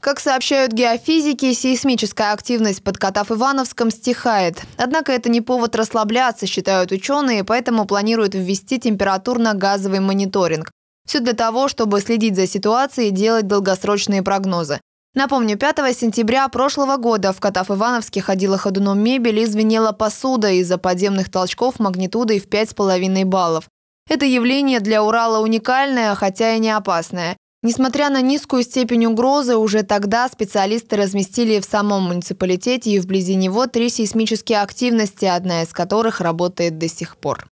Как сообщают геофизики, сейсмическая активность под Катав-Ивановском стихает. Однако это не повод расслабляться, считают ученые, поэтому планируют ввести температурно-газовый мониторинг. Все для того, чтобы следить за ситуацией и делать долгосрочные прогнозы. Напомню, 5 сентября прошлого года в Катав-Ивановске ходила ходуном мебель и звенела посуда из-за подземных толчков магнитудой в 5,5 баллов. Это явление для Урала уникальное, хотя и не опасное. Несмотря на низкую степень угрозы, уже тогда специалисты разместили в самом муниципалитете и вблизи него три сейсмические активности, одна из которых работает до сих пор.